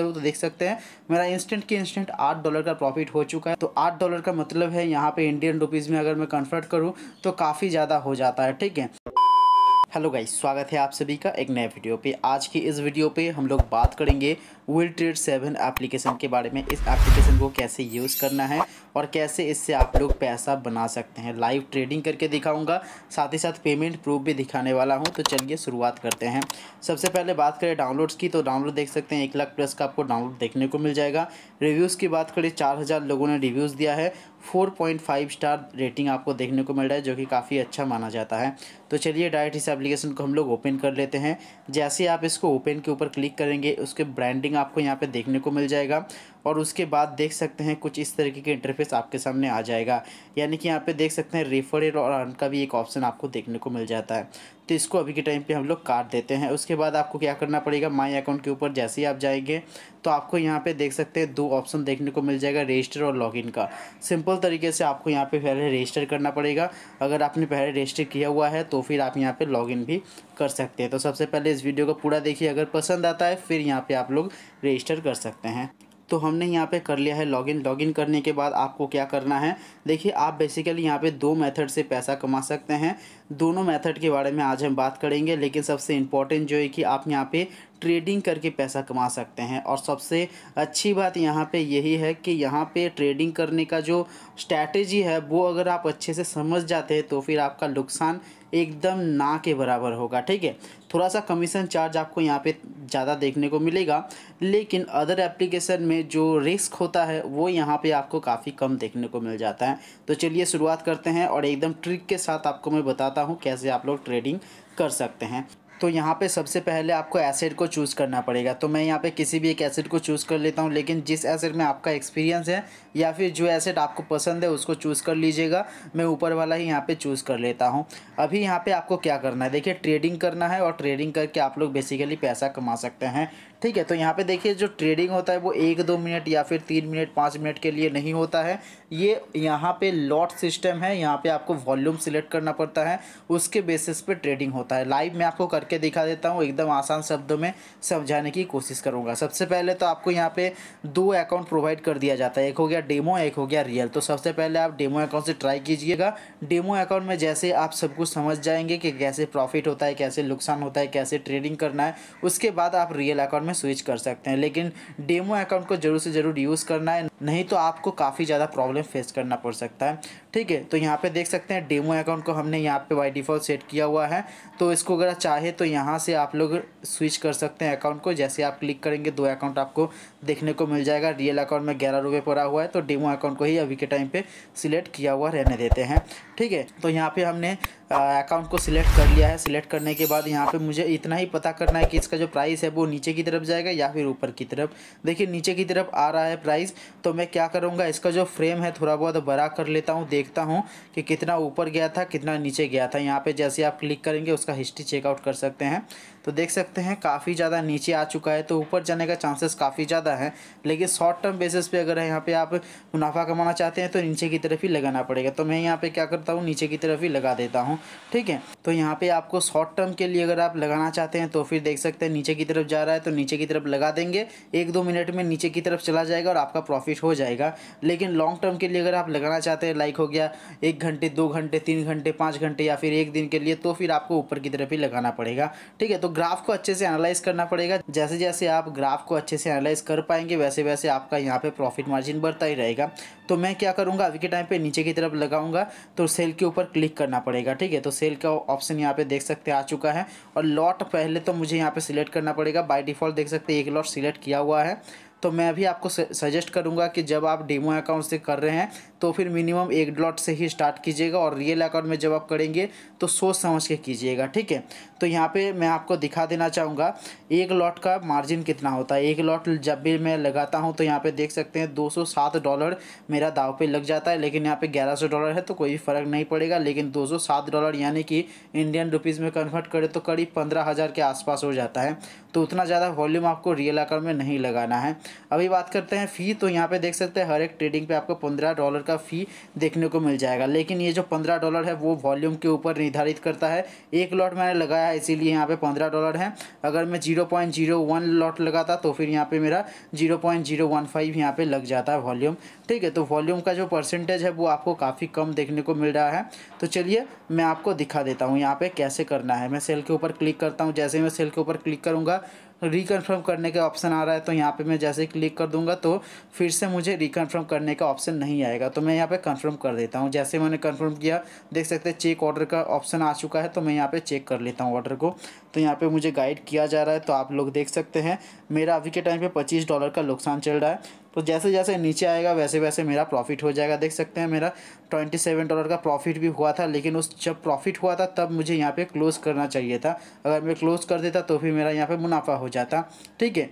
तो देख सकते हैं मेरा इंस्टेंट के इंस्टेंट आठ डॉलर का प्रॉफिट हो चुका है तो आठ डॉलर का मतलब है यहाँ पे इंडियन रुपीज़ में अगर मैं कन्वर्ट करूँ तो काफ़ी ज़्यादा हो जाता है ठीक है हेलो गाइस स्वागत है आप सभी का एक नए वीडियो पे आज की इस वीडियो पे हम लोग बात करेंगे विल ट्रेड सेवन एप्लीकेशन के बारे में इस एप्लीकेशन को कैसे यूज़ करना है और कैसे इससे आप लोग पैसा बना सकते हैं लाइव ट्रेडिंग करके दिखाऊंगा साथ ही साथ पेमेंट प्रूफ भी दिखाने वाला हूं तो चलिए शुरुआत करते हैं सबसे पहले बात करें डाउनलोड्स की तो डाउनलोड देख सकते हैं एक लाख प्लस का आपको डाउनलोड देखने को मिल जाएगा रिव्यूज़ की बात करें चार लोगों ने रिव्यूज़ दिया है फाइव स्टार रेटिंग आपको देखने को मिल रहा है जो कि काफ़ी अच्छा माना जाता है तो चलिए डायरेक्ट इस एप्लीकेशन को हम लोग ओपन कर लेते हैं जैसे आप इसको ओपन के ऊपर क्लिक करेंगे उसके ब्रांडिंग सेटिंग आपको यहाँ पे देखने को मिल जाएगा और उसके बाद देख सकते हैं कुछ इस तरीके के इंटरफेस आपके सामने आ जाएगा यानी कि यहाँ पे देख सकते हैं रेफर और अर्न का भी एक ऑप्शन आपको देखने को मिल जाता है तो इसको अभी के टाइम पे हम लोग काट देते हैं उसके बाद आपको क्या करना पड़ेगा माई अकाउंट के ऊपर जैसे ही आप जाएंगे तो आपको यहाँ पे देख सकते हैं दो ऑप्शन देखने को मिल जाएगा रजिस्टर और लॉगिन का सिंपल तरीके से आपको यहाँ पे पहले रजिस्टर करना पड़ेगा अगर आपने पहले रजिस्टर किया हुआ है तो फिर आप यहाँ पर लॉगिन भी कर सकते हैं तो सबसे पहले इस वीडियो को पूरा देखिए अगर पसंद आता है फिर यहाँ पर आप लोग रजिस्टर कर सकते हैं तो हमने यहाँ पे कर लिया है लॉगिन लॉगिन करने के बाद आपको क्या करना है देखिए आप बेसिकली यहाँ पे दो मेथड से पैसा कमा सकते हैं दोनों मेथड के बारे में आज हम बात करेंगे लेकिन सबसे इम्पॉर्टेंट जो है कि आप यहाँ पे ट्रेडिंग करके पैसा कमा सकते हैं और सबसे अच्छी बात यहाँ पे यही है कि यहाँ पे ट्रेडिंग करने का जो स्ट्रैटेजी है वो अगर आप अच्छे से समझ जाते हैं तो फिर आपका नुकसान एकदम ना के बराबर होगा ठीक है थोड़ा सा कमीशन चार्ज आपको यहाँ पे ज़्यादा देखने को मिलेगा लेकिन अदर एप्लीकेशन में जो रिस्क होता है वो यहाँ पे आपको काफ़ी कम देखने को मिल जाता है तो चलिए शुरुआत करते हैं और एकदम ट्रिक के साथ आपको मैं बताता हूँ कैसे आप लोग ट्रेडिंग कर सकते हैं तो यहाँ पे सबसे पहले आपको एसिड को चूज़ करना पड़ेगा तो मैं यहाँ पे किसी भी एक एसिड को चूज़ कर लेता हूँ लेकिन जिस एसिड में आपका एक्सपीरियंस है या फिर जो एसिड आपको पसंद है उसको चूज़ कर लीजिएगा मैं ऊपर वाला ही यहाँ पर चूज़ कर लेता हूँ अभी यहाँ पर आपको क्या करना है देखिए ट्रेडिंग करना है और ट्रेडिंग करके आप लोग बेसिकली पैसा कमा सकते हैं ठीक है तो यहाँ पर देखिए जो ट्रेडिंग होता है वो एक दो मिनट या फिर तीन मिनट पाँच मिनट के लिए नहीं होता है ये यहाँ पर लॉट सिस्टम है यहाँ पर आपको वॉल्यूम सिलेक्ट करना पड़ता है उसके बेसिस पर ट्रेडिंग होता है लाइव में आपको करके करके दिखा देता हूँ एकदम आसान शब्दों में समझाने की कोशिश करूँगा सबसे पहले तो आपको यहाँ पे दो अकाउंट प्रोवाइड कर दिया जाता है एक हो गया डेमो एक हो गया रियल तो सबसे पहले आप डेमो अकाउंट से ट्राई कीजिएगा डेमो अकाउंट में जैसे आप सब कुछ समझ जाएंगे कि कैसे प्रॉफिट होता है कैसे नुकसान होता है कैसे ट्रेडिंग करना है उसके बाद आप रियल अकाउंट में स्विच कर सकते हैं लेकिन डेमो अकाउंट को ज़रूर से ज़रूर यूज़ करना है नहीं तो आपको काफ़ी ज़्यादा प्रॉब्लम फेस करना पड़ सकता है ठीक है तो यहाँ पे देख सकते हैं डेमो अकाउंट को हमने यहाँ पे बाई डिफ़ॉल्ट सेट किया हुआ है तो इसको अगर चाहे तो यहाँ से आप लोग स्विच कर सकते हैं अकाउंट को जैसे आप क्लिक करेंगे दो अकाउंट आपको देखने को मिल जाएगा रियल अकाउंट में ग्यारह रुपये पड़ा हुआ है तो डेमो अकाउंट को ही अभी के टाइम पर सिलेक्ट किया हुआ रहने देते हैं ठीक है तो यहाँ पर हमने अकाउंट को सिलेक्ट कर लिया है सिलेक्ट करने के बाद यहाँ पे मुझे इतना ही पता करना है कि इसका जो प्राइस है वो नीचे की तरफ जाएगा या फिर ऊपर की तरफ देखिए नीचे की तरफ आ रहा है प्राइस तो मैं क्या करूँगा इसका जो फ्रेम है थोड़ा बहुत बड़ा कर लेता हूँ देखता हूँ कि कितना ऊपर गया था कितना नीचे गया था यहाँ पर जैसे आप क्लिक करेंगे उसका हिस्ट्री चेकआउट कर सकते हैं तो देख सकते हैं काफ़ी ज़्यादा नीचे आ चुका है तो ऊपर जाने का चांसेस काफ़ी ज़्यादा है लेकिन शॉर्ट टर्म बेसिस पे अगर यहाँ पे आप मुनाफा कमाना चाहते हैं तो नीचे की तरफ ही लगाना पड़ेगा तो मैं यहाँ पे क्या करता हूँ नीचे की तरफ ही लगा देता हूँ ठीक है तो यहाँ पर आपको शॉर्ट टर्म के लिए अगर आप लगाना चाहते हैं तो फिर देख सकते हैं नीचे की तरफ जा रहा है तो नीचे की तरफ लगा देंगे एक दो मिनट में नीचे की तरफ चला जाएगा और आपका प्रॉफिट हो जाएगा लेकिन लॉन्ग टर्म के लिए अगर आप लगाना चाहते हैं लाइक हो गया एक घंटे दो घंटे तीन घंटे पाँच घंटे या फिर एक दिन के लिए तो फिर आपको ऊपर की तरफ ही लगाना पड़ेगा ठीक है तो ग्राफ को अच्छे से एनालाइज करना पड़ेगा जैसे जैसे आप ग्राफ को अच्छे से एनालाइज कर पाएंगे वैसे वैसे आपका यहाँ पे प्रॉफिट मार्जिन बढ़ता ही रहेगा तो मैं क्या करूँगा अभी के टाइम पे नीचे की तरफ लगाऊंगा तो सेल के ऊपर क्लिक करना पड़ेगा ठीक है तो सेल का ऑप्शन यहाँ पे देख सकते आ चुका है और लॉट पहले तो मुझे यहाँ पे सिलेक्ट करना पड़ेगा बाई डिफॉल्ट देख सकते एक लॉट सिलेक्ट किया हुआ है तो मैं भी आपको सजेस्ट करूँगा कि जब आप डेमो अकाउंट से कर रहे हैं तो फिर मिनिमम एक डॉट से ही स्टार्ट कीजिएगा और रियल अकाउंट में जब आप करेंगे तो सोच समझ के कीजिएगा ठीक है तो यहाँ पे मैं आपको दिखा देना चाहूँगा एक लॉट का मार्जिन कितना होता है एक लॉट जब भी मैं लगाता हूँ तो यहाँ पे देख सकते हैं 207 डॉलर मेरा दाव पे लग जाता है लेकिन यहाँ पे 1100 डॉलर है तो कोई भी फ़र्क नहीं पड़ेगा लेकिन 207 डॉलर यानी कि इंडियन रुपीज़ में कन्वर्ट करें तो करीब पंद्रह के आसपास हो जाता है तो उतना ज़्यादा वॉल्यूम आपको रियल अकाउंट में नहीं लगाना है अभी बात करते हैं फ़ी तो यहाँ पे देख सकते हैं हर एक ट्रेडिंग पे आपको पंद्रह डॉलर का फ़ी देखने को मिल जाएगा लेकिन ये जो पंद्रह डॉलर है वो वॉल्यूम के ऊपर निर्धारित करता है एक लॉट मैंने लगाया है इसीलिए यहाँ पर पंद्रह डॉलर है अगर मैं zero point zero one lot लगाता तो फिर यहाँ पर मेरा zero point zero one five यहाँ पर लग जाता है वॉल्यूम ठीक है तो वॉल्यूम का जो परसेंटेज है वो आपको काफ़ी कम देखने को मिल रहा है तो चलिए मैं आपको दिखा देता हूँ यहाँ पे कैसे करना है मैं सेल के ऊपर क्लिक करता हूँ जैसे मैं सेल के ऊपर क्लिक करूँगा रिकन्फर्म करने का ऑप्शन आ रहा है तो यहाँ पे मैं जैसे क्लिक कर दूँगा तो फिर से मुझे रिकन्फर्म करने का ऑप्शन नहीं आएगा तो मैं यहाँ पे कन्फर्म कर देता हूँ जैसे मैंने कन्फर्म किया देख सकते हैं चेक ऑर्डर का ऑप्शन आ चुका है तो मैं यहाँ पे चेक कर लेता हूँ ऑर्डर को तो यहाँ पर मुझे गाइड किया जा रहा है तो आप लोग देख सकते हैं मेरा अभी के टाइम पर पच्चीस डॉलर का नुकसान चल रहा है तो जैसे जैसे नीचे आएगा वैसे वैसे मेरा प्रॉफिट हो जाएगा देख सकते हैं मेरा ट्वेंटी सेवन डॉलर का प्रॉफिट भी हुआ था लेकिन उस जब प्रॉफिट हुआ था तब मुझे यहाँ पे क्लोज़ करना चाहिए था अगर मैं क्लोज़ कर देता तो भी मेरा यहाँ पे मुनाफा हो जाता ठीक है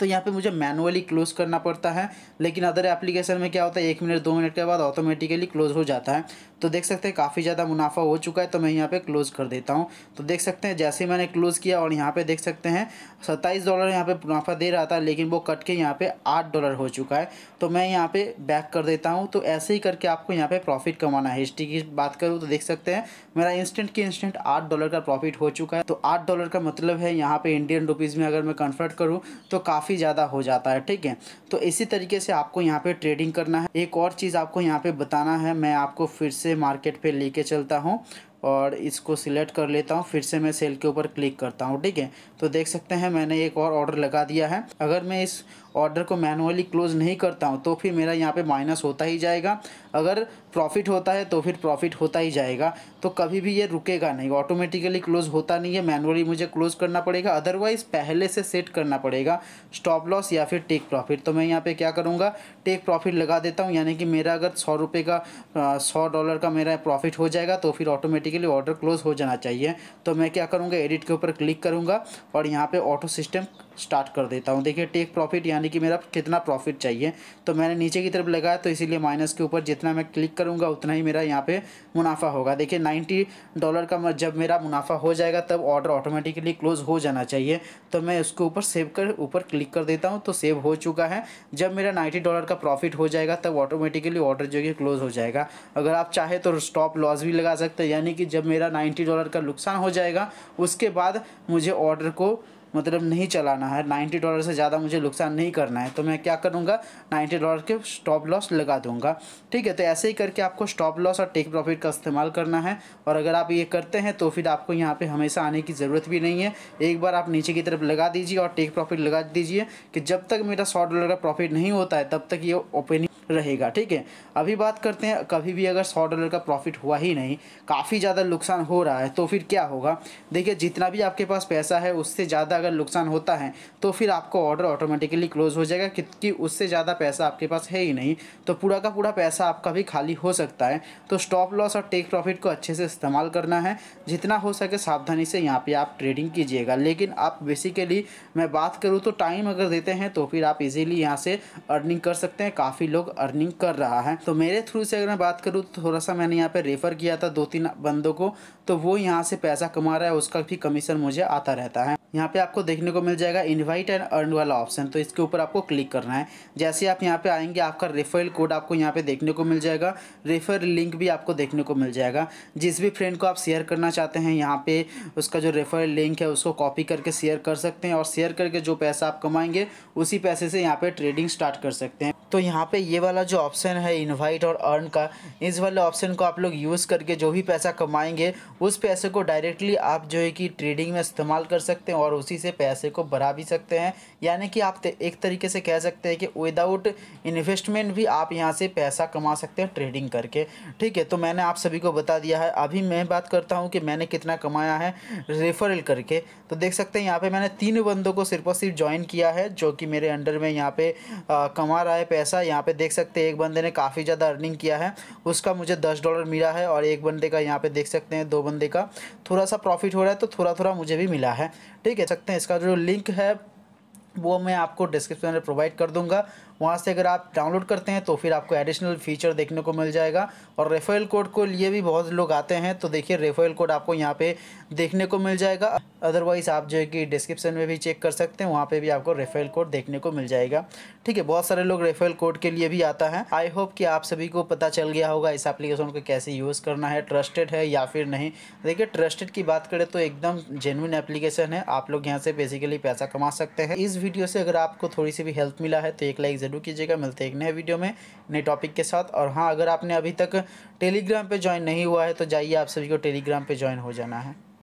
तो यहाँ पे मुझे मैनुअली क्लोज करना पड़ता है लेकिन अदर एप्लीकेशन में क्या होता है एक मिनट दो मिनट के बाद ऑटोमेटिकली क्लोज हो जाता है तो देख सकते हैं काफ़ी ज़्यादा मुनाफा हो चुका है तो मैं यहाँ पे क्लोज़ कर देता हूँ तो देख सकते हैं जैसे मैंने क्लोज़ किया और यहाँ पे देख सकते हैं सत्ताईस डॉलर यहाँ पे मुनाफा दे रहा था लेकिन वो कट के यहाँ पे आठ डॉलर हो चुका है तो मैं यहाँ पे बैक कर देता हूँ तो ऐसे ही करके आपको यहाँ पे प्रॉफिट कमाना है हिस्ट्री की बात करूँ तो देख सकते हैं मेरा इंस्टेंट के इंस्टेंट आठ डॉलर का प्रॉफिट हो चुका है तो आठ डॉलर का मतलब है यहाँ पर इंडियन रुपीज़ में अगर मैं कन्वर्ट करूँ तो काफ़ी ज़्यादा हो जाता है ठीक है तो इसी तरीके से आपको यहाँ पर ट्रेडिंग करना है एक और चीज़ आपको यहाँ पर बताना है मैं आपको फिर से मार्केट पे लेके चलता हूँ और इसको सिलेक्ट कर लेता हूँ फिर से मैं सेल के ऊपर क्लिक करता हूँ ठीक है तो देख सकते हैं मैंने एक और ऑर्डर लगा दिया है अगर मैं इस ऑर्डर को मैनुअली क्लोज़ नहीं करता हूँ तो फिर मेरा यहाँ पे माइनस होता ही जाएगा अगर प्रॉफिट होता है तो फिर प्रॉफिट होता ही जाएगा तो कभी भी ये रुकेगा नहीं ऑटोमेटिकली क्लोज़ होता नहीं है मैनुअली मुझे क्लोज़ करना पड़ेगा अदरवाइज़ पहले से सेट करना पड़ेगा स्टॉप लॉस या फिर टेक प्रॉफिट तो मैं यहाँ पर क्या करूँगा टेक प्रॉफिट लगा देता हूँ यानी कि मेरा अगर सौ रुपये का सौ डॉलर का मेरा प्रॉफिट हो जाएगा तो फिर ऑटोमेटिकली ऑर्डर क्लोज़ हो जाना चाहिए तो मैं क्या करूँगा एडिट के ऊपर क्लिक करूँगा और यहाँ पर ऑटो सिस्टम स्टार्ट कर देता हूँ देखिए टेक प्रॉफिट यानी कि मेरा कितना प्रॉफिट चाहिए तो मैंने नीचे की तरफ लगाया तो इसीलिए माइनस के ऊपर जितना मैं क्लिक करूँगा उतना ही मेरा यहाँ पे मुनाफा होगा देखिए 90 डॉलर का जब मेरा मुनाफा हो जाएगा तब ऑर्डर ऑटोमेटिकली क्लोज हो जाना चाहिए तो मैं उसके ऊपर सेव कर ऊपर क्लिक कर देता हूँ तो सेव हो चुका है जब मेरा नाइन्टी डॉलर का प्रॉफिट हो जाएगा तब ऑटोमेटिकली ऑर्डर जो है क्लोज हो जाएगा अगर आप चाहें तो स्टॉप लॉस भी लगा सकते हैं यानी कि जब मेरा नाइन्टी डॉलर का नुकसान हो जाएगा उसके बाद मुझे ऑर्डर को मतलब नहीं चलाना है नाइन्टी डॉलर से ज़्यादा मुझे नुकसान नहीं करना है तो मैं क्या करूँगा नाइन्टी डॉलर के स्टॉप लॉस लगा दूँगा ठीक है तो ऐसे ही करके आपको स्टॉप लॉस और टेक प्रॉफिट का इस्तेमाल करना है और अगर आप ये करते हैं तो फिर आपको यहाँ पर हमेशा आने की ज़रूरत भी नहीं है एक बार आप नीचे की तरफ लगा दीजिए और टेक प्रॉफिट लगा दीजिए कि जब तक मेरा सौ डॉलर का प्रॉफिट नहीं होता है तब तक ये ओपनिंग रहेगा ठीक है अभी बात करते हैं कभी भी अगर सौ डॉलर का प्रॉफिट हुआ ही नहीं काफ़ी ज़्यादा नुकसान हो रहा है तो फिर क्या होगा देखिए जितना भी आपके पास पैसा है उससे ज़्यादा अगर नुकसान होता है तो फिर आपको ऑर्डर ऑटोमेटिकली क्लोज हो जाएगा क्योंकि उससे ज़्यादा पैसा आपके पास है ही नहीं तो पूरा का पूरा पैसा आपका भी खाली हो सकता है तो स्टॉप लॉस और टेक प्रॉफिट को अच्छे से इस्तेमाल करना है जितना हो सके सावधानी से यहाँ पर आप ट्रेडिंग कीजिएगा लेकिन आप बेसिकली मैं बात करूँ तो टाइम अगर देते हैं तो फिर आप इजीली यहाँ से अर्निंग कर सकते हैं काफ़ी लोग अर्निंग कर रहा है तो मेरे थ्रू से अगर मैं बात करूँ तो थोड़ा सा मैंने यहाँ पे रेफ़र किया था दो तीन बंदों को तो वो यहाँ से पैसा कमा रहा है उसका भी कमीशन मुझे आता रहता है यहाँ पे आपको देखने को मिल जाएगा इनवाइट एंड अर्न वाला ऑप्शन तो इसके ऊपर आपको क्लिक करना है जैसे आप यहाँ पे आएंगे आपका रेफरल कोड आपको यहाँ पे देखने को मिल जाएगा रेफर लिंक भी आपको देखने को मिल जाएगा जिस भी फ्रेंड को आप शेयर करना चाहते हैं यहाँ पे उसका जो रेफरल लिंक है उसको कॉपी करके शेयर कर सकते हैं और शेयर करके जो पैसा आप कमाएंगे उसी पैसे से यहाँ पर ट्रेडिंग स्टार्ट कर सकते हैं तो यहाँ पर ये वाला जो ऑप्शन है इन्वाइट और अर्न का इस वाले ऑप्शन को आप लोग यूज़ करके जो भी पैसा कमाएंगे उस पैसे को डायरेक्टली आप जो है कि ट्रेडिंग में इस्तेमाल कर सकते हैं और उसी से पैसे को बढ़ा भी सकते हैं यानी कि आप एक तरीके से कह सकते हैं कि विदाउट इन्वेस्टमेंट भी आप यहाँ से पैसा कमा सकते हैं ट्रेडिंग करके ठीक है तो मैंने आप सभी को बता दिया है अभी मैं बात करता हूँ कि मैंने कितना कमाया है रेफरल करके तो देख सकते हैं यहाँ पर मैंने तीन बंदों को सिर्फ और सिर्फ ज्वाइन किया है जो कि मेरे अंडर में यहाँ पर कमा रहा है पैसा यहाँ पर देख सकते हैं एक बंदे ने काफ़ी ज़्यादा अर्निंग किया है उसका मुझे दस डॉलर मिला है और एक बंदे का यहाँ पे देख सकते हैं दो बंदे का थोड़ा सा प्रॉफिट हो रहा है तो थोड़ा थोड़ा मुझे भी मिला है ठीक है सकते हैं इसका जो लिंक है वो मैं आपको डिस्क्रिप्शन में प्रोवाइड कर दूंगा वहाँ से अगर आप डाउनलोड करते हैं तो फिर आपको एडिशनल फीचर देखने को मिल जाएगा और रेफ़रल कोड को लिए भी बहुत लोग आते हैं तो देखिए रेफ़रल कोड आपको यहाँ पे देखने को मिल जाएगा अदरवाइज़ आप जो है कि डिस्क्रिप्शन में भी चेक कर सकते हैं वहाँ पे भी आपको रेफ़रल कोड देखने को मिल जाएगा ठीक है बहुत सारे लोग रेफ़रल कोड के लिए भी आता है आई होप कि आप सभी को पता चल गया होगा इस एप्लीकेशन को कैसे यूज़ करना है ट्रस्टेड है या फिर नहीं देखिए ट्रस्टेड की बात करें तो एकदम जेनविन एप्लीकेशन है आप लोग यहाँ से बेसिकली पैसा कमा सकते हैं इस वीडियो से अगर आपको थोड़ी सी भी हेल्प मिला है तो एक लाइक ज़रूर जरूर कीजिएगा मिलते हैं एक नए वीडियो में नए टॉपिक के साथ और हाँ अगर आपने अभी तक टेलीग्राम पे ज्वाइन नहीं हुआ है तो जाइए आप सभी को टेलीग्राम पे ज्वाइन हो जाना है